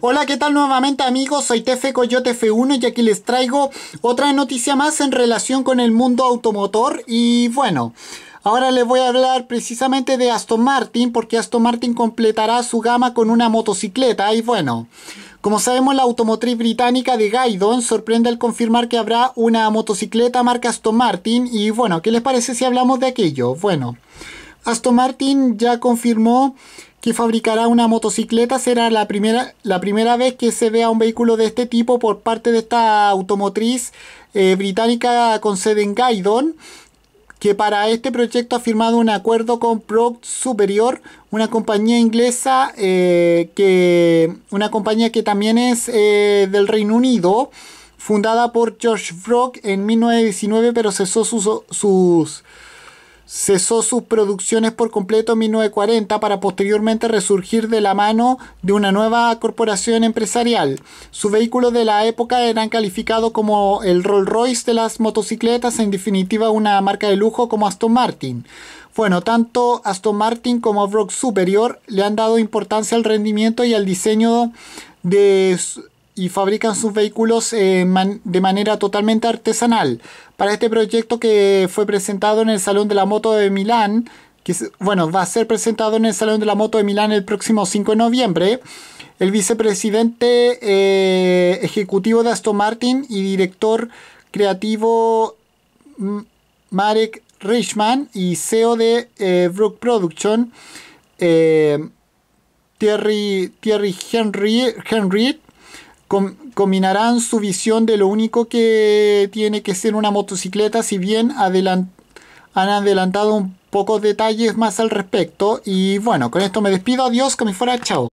Hola, ¿qué tal nuevamente amigos? Soy Tefe Coyote F1 y aquí les traigo otra noticia más en relación con el mundo automotor y bueno... Ahora les voy a hablar precisamente de Aston Martin porque Aston Martin completará su gama con una motocicleta y bueno, como sabemos la automotriz británica de Gaidon sorprende al confirmar que habrá una motocicleta marca Aston Martin y bueno, ¿qué les parece si hablamos de aquello? Bueno, Aston Martin ya confirmó que fabricará una motocicleta será la primera, la primera vez que se vea un vehículo de este tipo por parte de esta automotriz eh, británica con sede en Gaydon que para este proyecto ha firmado un acuerdo con Proct Superior, una compañía inglesa eh, que una compañía que también es eh, del Reino Unido, fundada por George Brock en 1919, pero cesó sus Cesó sus producciones por completo en 1940 para posteriormente resurgir de la mano de una nueva corporación empresarial. Sus vehículos de la época eran calificados como el Rolls Royce de las motocicletas, en definitiva una marca de lujo como Aston Martin. Bueno, tanto Aston Martin como Brock Superior le han dado importancia al rendimiento y al diseño de y fabrican sus vehículos eh, de manera totalmente artesanal. Para este proyecto que fue presentado en el Salón de la Moto de Milán, que bueno, va a ser presentado en el Salón de la Moto de Milán el próximo 5 de noviembre, el vicepresidente eh, ejecutivo de Aston Martin y director creativo mm, Marek Richman y CEO de eh, Brook Production, Thierry, Thierry Henry, Henry combinarán su visión de lo único que tiene que ser una motocicleta, si bien han adelantado un pocos detalles más al respecto. Y bueno, con esto me despido. Adiós, que me fuera. Chao.